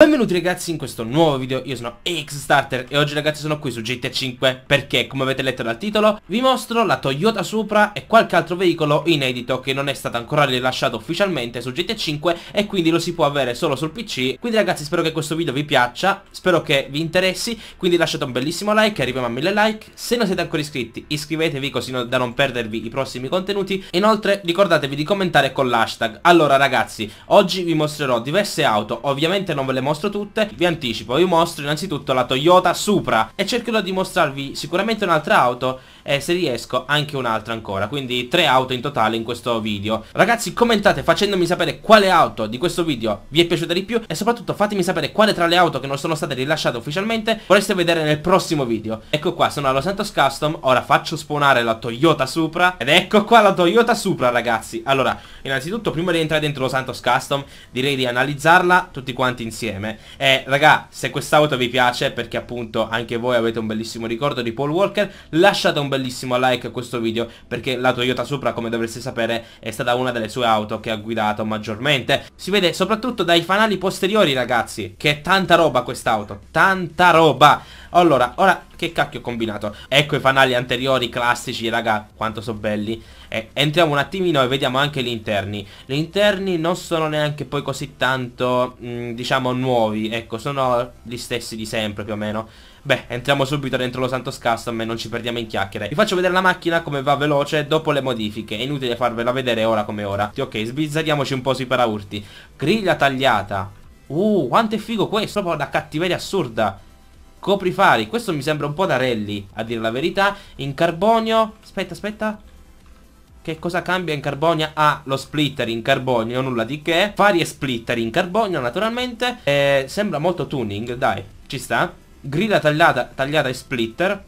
Benvenuti ragazzi in questo nuovo video, io sono Xstarter e oggi ragazzi sono qui su GTA 5 perché come avete letto dal titolo vi mostro la Toyota Supra e qualche altro veicolo inedito che non è stato ancora rilasciato ufficialmente su GTA 5 e quindi lo si può avere solo sul PC quindi ragazzi spero che questo video vi piaccia, spero che vi interessi quindi lasciate un bellissimo like, arriviamo a mille like se non siete ancora iscritti iscrivetevi così da non perdervi i prossimi contenuti inoltre ricordatevi di commentare con l'hashtag allora ragazzi oggi vi mostrerò diverse auto ovviamente non ve le mostrerò mostro tutte, vi anticipo, vi mostro innanzitutto la Toyota Supra e cercherò di mostrarvi sicuramente un'altra auto e se riesco anche un'altra ancora Quindi tre auto in totale in questo video Ragazzi commentate facendomi sapere quale auto di questo video vi è piaciuta di più E soprattutto fatemi sapere quale tra le auto che non sono state rilasciate ufficialmente Vorreste vedere nel prossimo video Ecco qua sono allo Santos Custom Ora faccio spawnare la Toyota Supra Ed ecco qua la Toyota Supra ragazzi Allora innanzitutto prima di entrare dentro lo Santos Custom Direi di analizzarla tutti quanti insieme E raga se quest'auto vi piace perché appunto anche voi avete un bellissimo ricordo di Paul Walker Lasciate un bel bellissimo like a questo video perché la Toyota Supra come dovreste sapere è stata una delle sue auto che ha guidato maggiormente Si vede soprattutto dai fanali posteriori ragazzi che è tanta roba quest'auto Tanta roba Allora ora che cacchio ho combinato Ecco i fanali anteriori classici raga quanto sono belli eh, Entriamo un attimino e vediamo anche gli interni Gli interni non sono neanche poi così tanto mh, mm, diciamo nuovi Ecco sono gli stessi di sempre più o meno Beh, entriamo subito dentro lo Santos Custom e non ci perdiamo in chiacchiere. Vi faccio vedere la macchina come va veloce dopo le modifiche. È inutile farvela vedere ora come ora. Ok, sbizzarriamoci un po' sui paraurti. Griglia tagliata. Uh, quanto è figo questo. Proprio una cattiveria assurda. Coprifari. Questo mi sembra un po' da rally, a dire la verità. In carbonio. Aspetta, aspetta. Che cosa cambia in carbonio? Ah, lo splitter in carbonio, nulla di che. Fari e splitter in carbonio, naturalmente. Eh, sembra molto tuning, dai. Ci sta griglia tagliata, tagliata e splitter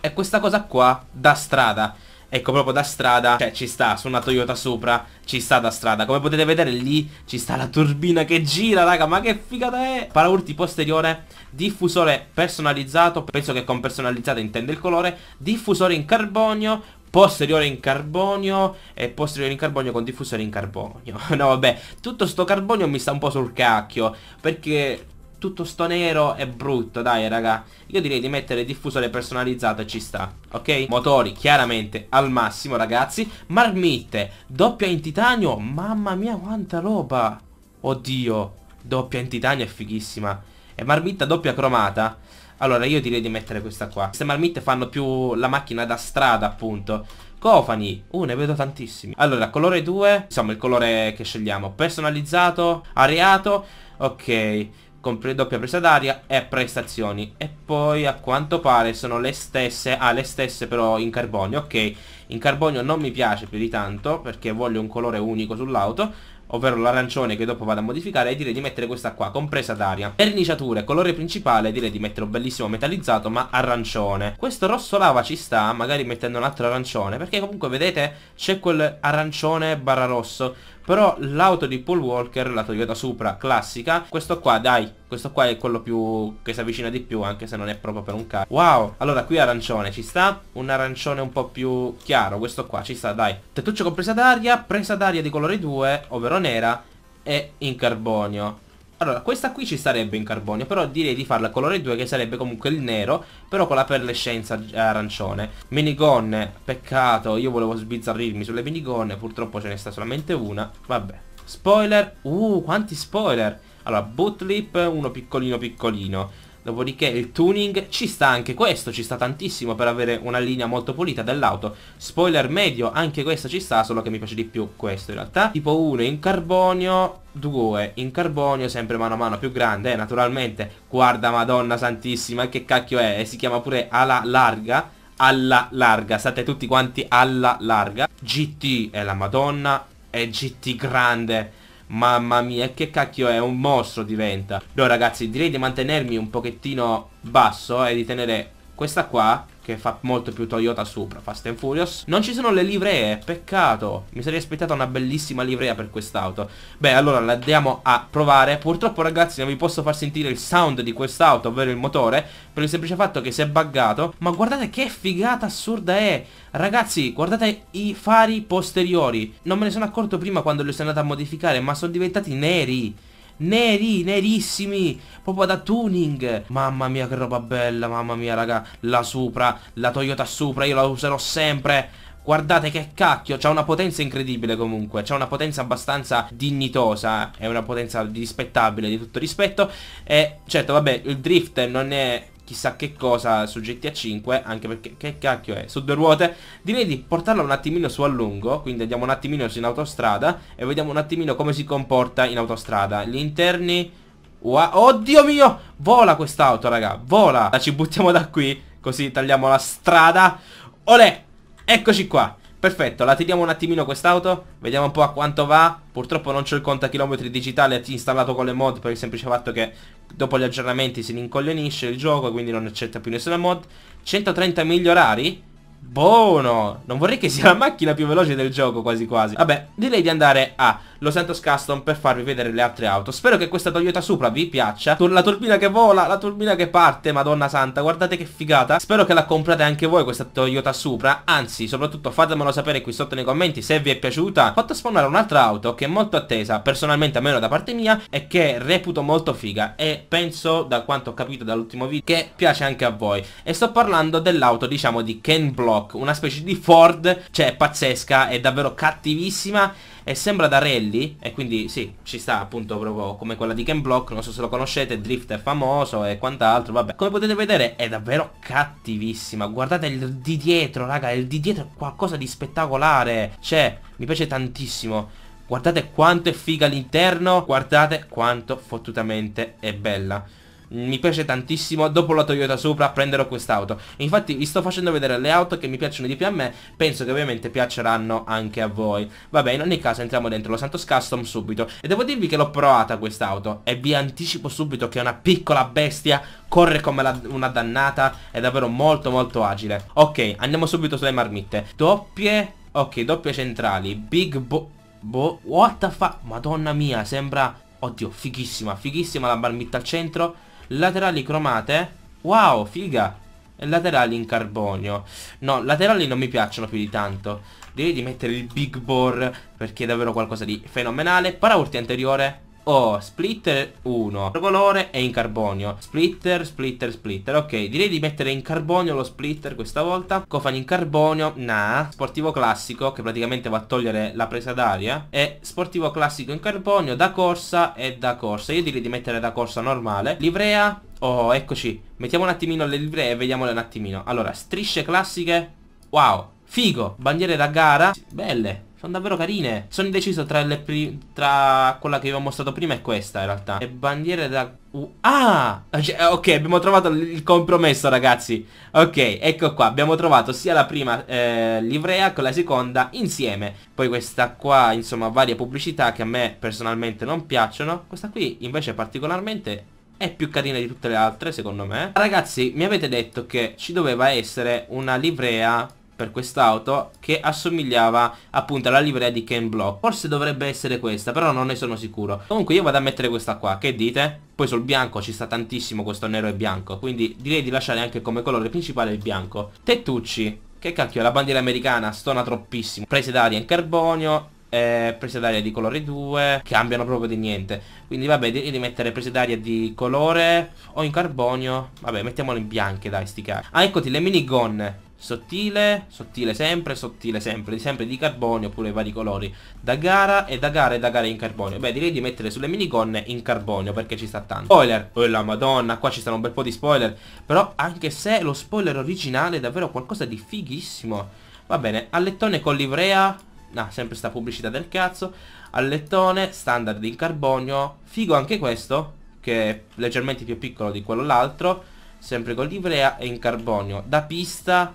e questa cosa qua da strada Ecco proprio da strada, cioè ci sta su una Toyota sopra, ci sta da strada Come potete vedere lì ci sta la turbina che gira raga, ma che figata è Paraurti posteriore, diffusore personalizzato, penso che con personalizzato intende il colore Diffusore in carbonio, posteriore in carbonio e posteriore in carbonio con diffusore in carbonio No vabbè, tutto sto carbonio mi sta un po' sul cacchio Perché tutto sto nero è brutto, dai raga. Io direi di mettere diffusore personalizzato, ci sta, ok? Motori chiaramente al massimo ragazzi. Marmitte, doppia in titanio, mamma mia quanta roba. Oddio, doppia in titanio è fighissima. E marmitta doppia cromata. Allora io direi di mettere questa qua Queste marmitte fanno più la macchina da strada appunto Cofani Uh ne vedo tantissimi Allora colore 2 Insomma il colore che scegliamo Personalizzato Areato Ok compre doppia presa d'aria e prestazioni E poi a quanto pare sono le stesse Ah le stesse però in carbonio Ok in carbonio non mi piace più di tanto perché voglio un colore unico sull'auto ovvero l'arancione che dopo vado a modificare e direi di mettere questa qua, con presa d'aria. Verniciature, colore principale, direi di mettere un bellissimo metallizzato ma arancione. Questo rosso lava ci sta, magari mettendo un altro arancione, perché comunque vedete c'è quel arancione barra rosso. Però l'auto di Paul Walker, l'auto di Toyota Supra classica, questo qua dai, questo qua è quello più che si avvicina di più anche se non è proprio per un carro. Wow, allora qui arancione, ci sta? Un arancione un po' più chiaro, questo qua, ci sta dai. Tettuccio con presa d'aria, presa d'aria di colore 2, ovvero nera, e in carbonio. Allora, questa qui ci sarebbe in carbonio, però direi di farla colore 2 che sarebbe comunque il nero, però con la perlescenza arancione. Minigonne, peccato, io volevo sbizzarrirmi sulle minigonne, purtroppo ce ne sta solamente una, vabbè. Spoiler, uh, quanti spoiler! Allora, bootlip, uno piccolino piccolino. Dopodiché il tuning ci sta anche questo, ci sta tantissimo per avere una linea molto pulita dell'auto. Spoiler medio, anche questo ci sta, solo che mi piace di più questo in realtà. Tipo 1 in carbonio, 2 in carbonio, sempre mano a mano più grande, eh, naturalmente. Guarda madonna santissima, che cacchio è? si chiama pure ala larga alla larga, state tutti quanti alla larga. GT è la Madonna, è GT grande. Mamma mia, che cacchio è, un mostro diventa. No, ragazzi, direi di mantenermi un pochettino basso e di tenere questa qua che fa molto più Toyota Supra Fast and Furious Non ci sono le livree, eh, peccato Mi sarei aspettata una bellissima livrea per quest'auto Beh allora la andiamo a provare Purtroppo ragazzi non vi posso far sentire il sound di quest'auto, ovvero il motore Per il semplice fatto che si è buggato Ma guardate che figata assurda è Ragazzi guardate i fari posteriori Non me ne sono accorto prima quando li sono andato a modificare Ma sono diventati neri neri, nerissimi, proprio da tuning. Mamma mia che roba bella, mamma mia raga, la Supra, la Toyota Supra, io la userò sempre. Guardate che cacchio, c'ha una potenza incredibile comunque, c'ha una potenza abbastanza dignitosa, eh. è una potenza rispettabile di tutto rispetto e certo vabbè il drift non è chissà che cosa soggetti a 5 anche perché che cacchio è su due ruote direi di portarla un attimino su a lungo quindi andiamo un attimino su in autostrada e vediamo un attimino come si comporta in autostrada gli interni wow. oddio mio vola quest'auto raga vola la ci buttiamo da qui così tagliamo la strada olè eccoci qua Perfetto, la tiriamo un attimino quest'auto Vediamo un po' a quanto va Purtroppo non c'è il contachilometri digitale installato con le mod Per il semplice fatto che dopo gli aggiornamenti si rincoglionisce il gioco Quindi non accetta più nessuna mod 130 miglia orari Buono Non vorrei che sia la macchina più veloce del gioco quasi quasi Vabbè, direi di andare a Los Santos Custom per farvi vedere le altre auto Spero che questa Toyota Supra vi piaccia La turbina che vola, la turbina che parte, madonna santa Guardate che figata Spero che la comprate anche voi questa Toyota Supra Anzi, soprattutto fatemelo sapere qui sotto nei commenti se vi è piaciuta Ho Fatto spawnare un'altra auto che è molto attesa Personalmente almeno da parte mia E che reputo molto figa E penso, da quanto ho capito dall'ultimo video Che piace anche a voi E sto parlando dell'auto, diciamo, di Ken Block Una specie di Ford, cioè pazzesca È davvero cattivissima e sembra da rally e quindi sì, ci sta appunto proprio come quella di Ken Block, non so se lo conoscete, Drift è famoso e quant'altro, vabbè. Come potete vedere è davvero cattivissima, guardate il di dietro raga, il di dietro è qualcosa di spettacolare, cioè mi piace tantissimo. Guardate quanto è figa l'interno, guardate quanto fottutamente è bella. Mm, mi piace tantissimo dopo la Toyota Supra prenderò quest'auto infatti vi sto facendo vedere le auto che mi piacciono di più a me penso che ovviamente piaceranno anche a voi vabbè in ogni caso entriamo dentro lo Santos Custom subito e devo dirvi che l'ho provata quest'auto e vi anticipo subito che è una piccola bestia corre come la, una dannata è davvero molto molto agile ok andiamo subito sulle marmitte doppie ok doppie centrali big bo bo what the fuck? Madonna mia, sembra Oddio, fighissima, fighissima la marmitta al centro Laterali cromate Wow, figa Laterali in carbonio No, laterali non mi piacciono più di tanto Direi di mettere il big bore Perché è davvero qualcosa di fenomenale Paraurti anteriore Oh, splitter 1 L'altro colore è in carbonio Splitter, splitter, splitter Ok, direi di mettere in carbonio lo splitter questa volta Cofani in carbonio Nah Sportivo classico Che praticamente va a togliere la presa d'aria E sportivo classico in carbonio Da corsa e da corsa Io direi di mettere da corsa normale Livrea Oh, eccoci Mettiamo un attimino le livree e vediamole un attimino Allora, strisce classiche Wow Figo, bandiere da gara Belle sono davvero carine. Sono indeciso tra le tra quella che vi ho mostrato prima e questa in realtà. E bandiere da... Uh, ah! Cioè, eh, ok, abbiamo trovato il compromesso ragazzi. Ok, ecco qua. Abbiamo trovato sia la prima eh, livrea con la seconda insieme. Poi questa qua, insomma, varie pubblicità che a me personalmente non piacciono. Questa qui invece particolarmente è più carina di tutte le altre secondo me Ragazzi mi avete detto che ci doveva essere una livrea per quest'auto che assomigliava appunto alla livrea di Ken Block. Forse dovrebbe essere questa, però non ne sono sicuro. Comunque io vado a mettere questa qua, che dite? Poi sul bianco ci sta tantissimo questo nero e bianco, quindi direi di lasciare anche come colore principale il bianco. Tettucci, che cacchio, la bandiera americana stona troppissimo. Prese d'aria in carbonio, eh, prese d'aria di colore 2 cambiano proprio di niente quindi vabbè direi di mettere prese d'aria di colore o in carbonio vabbè mettiamole in bianche dai sti cari ah eccoti le minigonne sottile, sottile sempre, sottile sempre, sempre di carbonio oppure vari colori, da gara e da gara e da gara in carbonio. Beh, direi di mettere sulle minigonne in carbonio perché ci sta tanto. Spoiler, oh la madonna, qua ci stanno un bel po' di spoiler, però anche se lo spoiler originale è davvero qualcosa di fighissimo. Va bene, allettone con livrea, no, ah, sempre sta pubblicità del cazzo, allettone standard in carbonio, figo anche questo, che è leggermente più piccolo di quello l'altro, sempre con livrea e in carbonio, da pista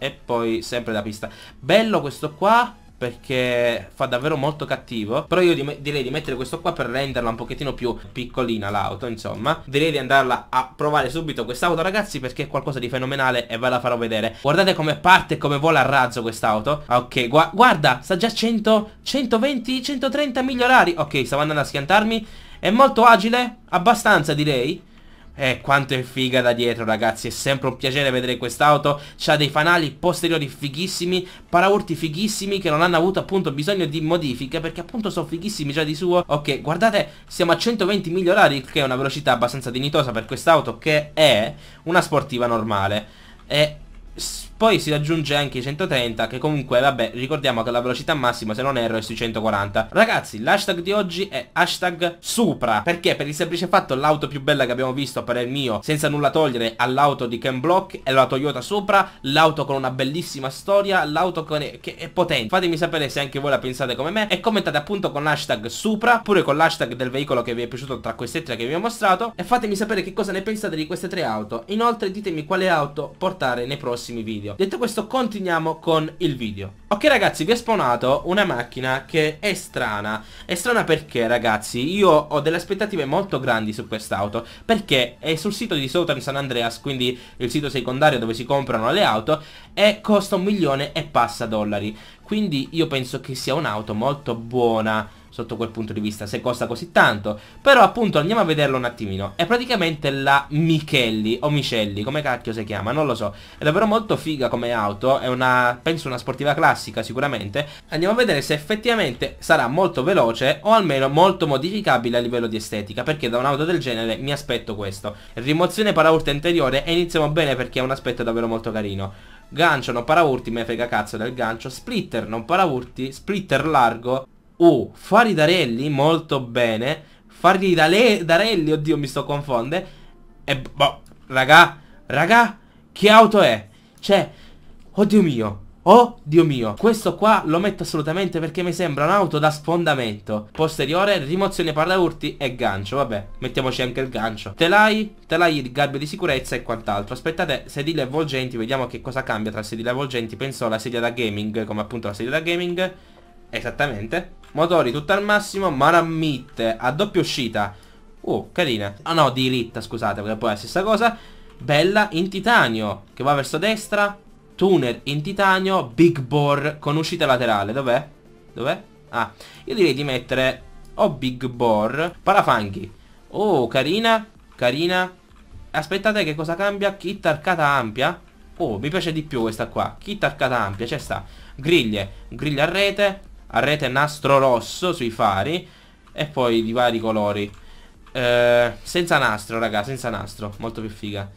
e poi sempre da pista. Bello questo qua perché fa davvero molto cattivo Però io di direi di mettere questo qua per renderla un pochettino più piccolina l'auto insomma Direi di andarla a provare subito quest'auto ragazzi perché è qualcosa di fenomenale e ve la farò vedere Guardate come parte e come vola a razzo quest'auto Ok gu guarda sta già a 100, 120, 130 migliorari Ok stavo andando a schiantarmi È molto agile abbastanza direi eh, quanto è figa da dietro ragazzi, è sempre un piacere vedere quest'auto, c'ha dei fanali posteriori fighissimi, paraurti fighissimi che non hanno avuto appunto bisogno di modifiche perché appunto sono fighissimi già di suo. Ok, guardate, siamo a 120 miglia orari che è una velocità abbastanza dignitosa per quest'auto che è una sportiva normale. E poi si raggiunge anche i 130 che comunque vabbè ricordiamo che la velocità massima se non erro è sui 140 Ragazzi l'hashtag di oggi è hashtag Supra Perché per il semplice fatto l'auto più bella che abbiamo visto per il mio senza nulla togliere all'auto di Ken Block è la Toyota Supra L'auto con una bellissima storia L'auto è... che è potente Fatemi sapere se anche voi la pensate come me E commentate appunto con l'hashtag Supra Pure con l'hashtag del veicolo che vi è piaciuto tra queste tre che vi ho mostrato E fatemi sapere che cosa ne pensate di queste tre auto Inoltre ditemi quale auto portare nei prossimi video episodio. Detto questo continuiamo con il video. Ok ragazzi vi ho spawnato una macchina che è strana. È strana perché ragazzi io ho delle aspettative molto grandi su quest'auto perché è sul sito di Southern San Andreas quindi il sito secondario dove si comprano le auto e costa un milione e passa dollari. Quindi io penso che sia un'auto molto buona sotto quel punto di vista se costa così tanto però appunto andiamo a vederlo un attimino è praticamente la Michelli o Michelli come cacchio si chiama non lo so è davvero molto figa come auto è una penso una sportiva classica sicuramente andiamo a vedere se effettivamente sarà molto veloce o almeno molto modificabile a livello di estetica perché da un'auto del genere mi aspetto questo rimozione paraurti anteriore e iniziamo bene perché è un aspetto davvero molto carino Gancio non paraurti, me frega cazzo del gancio Splitter non paraurti, splitter largo o fuori Darelli, molto bene. Fargli dare, Darelli, oddio mi sto confonde. E boh, raga, raga, che auto è? Cioè, oddio mio, oddio mio, questo qua lo metto assolutamente perché mi sembra un'auto da sfondamento Posteriore, rimozione parlaurti e gancio, vabbè, mettiamoci anche il gancio Telai, telai di gabbia di sicurezza e quant'altro Aspettate, sedile avvolgenti, vediamo che cosa cambia tra sedile avvolgenti. Penso alla sedia da gaming, come appunto la sedia da gaming Esattamente Motori tutto al massimo, Maramite a doppia uscita. Oh, carina. Ah no, diritta, scusate, perché poi è la stessa cosa. Bella in titanio, che va verso destra. Tuner in titanio, Big Bore con uscita laterale. Dov'è? Dov'è? Ah, io direi di mettere o oh, Big Bore, parafanghi. Oh, carina, carina. Aspettate che cosa cambia? Kit arcata ampia. Oh, mi piace di più questa qua. Kit arcata ampia, c'è sta. Griglie, griglie a rete, a rete nastro rosso sui fari e poi di vari colori eh, senza nastro raga senza nastro molto più figa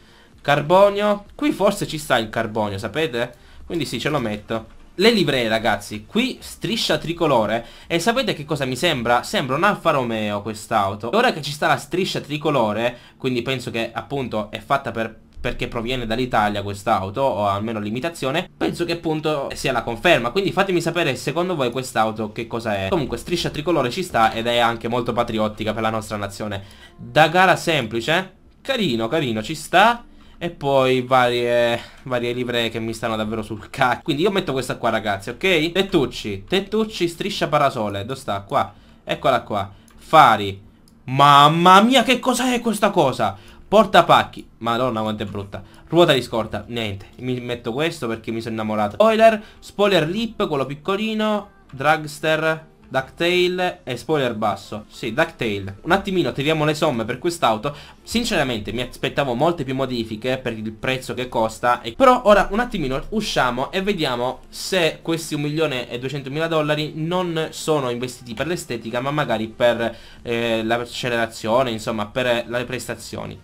carbonio qui forse ci sta il carbonio sapete quindi sì ce lo metto le livree ragazzi qui striscia tricolore e sapete che cosa mi sembra? sembra un Alfa Romeo quest'auto ora che ci sta la striscia tricolore quindi penso che appunto è fatta per perché proviene dall'Italia quest'auto, o almeno l'imitazione, penso che appunto sia la conferma. Quindi fatemi sapere secondo voi quest'auto che cosa è. Comunque striscia tricolore ci sta ed è anche molto patriottica per la nostra nazione. Da gara semplice, carino, carino, ci sta. E poi varie, varie livree che mi stanno davvero sul cacchio. Quindi io metto questa qua ragazzi, ok? Tettucci, tettucci, striscia parasole, dove sta? Qua, eccola qua. Fari. Mamma mia che cosa è questa cosa? Portapacchi Madonna quanto è brutta Ruota di scorta Niente Mi metto questo perché mi sono innamorato Spoiler Spoiler lip Quello piccolino Dragster Ducktail e spoiler basso Sì, Ducktail Un attimino, tiriamo le somme per quest'auto Sinceramente mi aspettavo molte più modifiche per il prezzo che costa e... Però ora un attimino usciamo e vediamo se questi 1.200.000 dollari non sono investiti per l'estetica Ma magari per eh, l'accelerazione, insomma per le prestazioni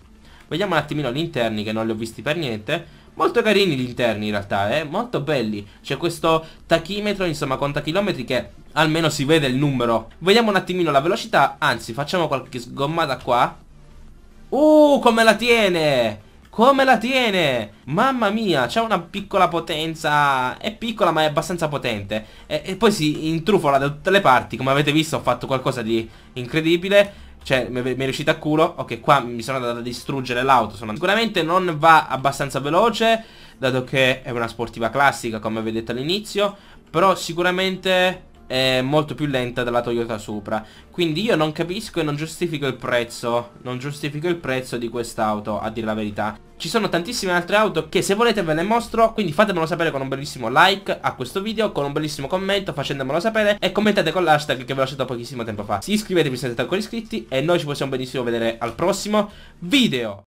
Vediamo un attimino gli interni che non li ho visti per niente Molto carini gli interni in realtà, eh? molto belli C'è questo tachimetro, insomma contachilometri che almeno si vede il numero Vediamo un attimino la velocità, anzi facciamo qualche sgommata qua Uh, come la tiene! Come la tiene? Mamma mia, c'è una piccola potenza. È piccola ma è abbastanza potente. E, e, poi si intrufola da tutte le parti. Come avete visto ho fatto qualcosa di incredibile. Cioè, mi è riuscita a culo Ok, qua mi sono andato a distruggere l'auto sono... Sicuramente non va abbastanza veloce Dato che è una sportiva classica, come vedete all'inizio Però sicuramente è molto più lenta della Toyota Supra. Quindi io non capisco e non giustifico il prezzo, non giustifico il prezzo di quest'auto, a dire la verità. Ci sono tantissime altre auto che se volete ve le mostro, quindi fatemelo sapere con un bellissimo like a questo video, con un bellissimo commento, facendomelo sapere e commentate con l'hashtag che vi ho lasciato pochissimo tempo fa. Iscrivetevi se siete ancora iscritti e noi ci possiamo benissimo vedere al prossimo video.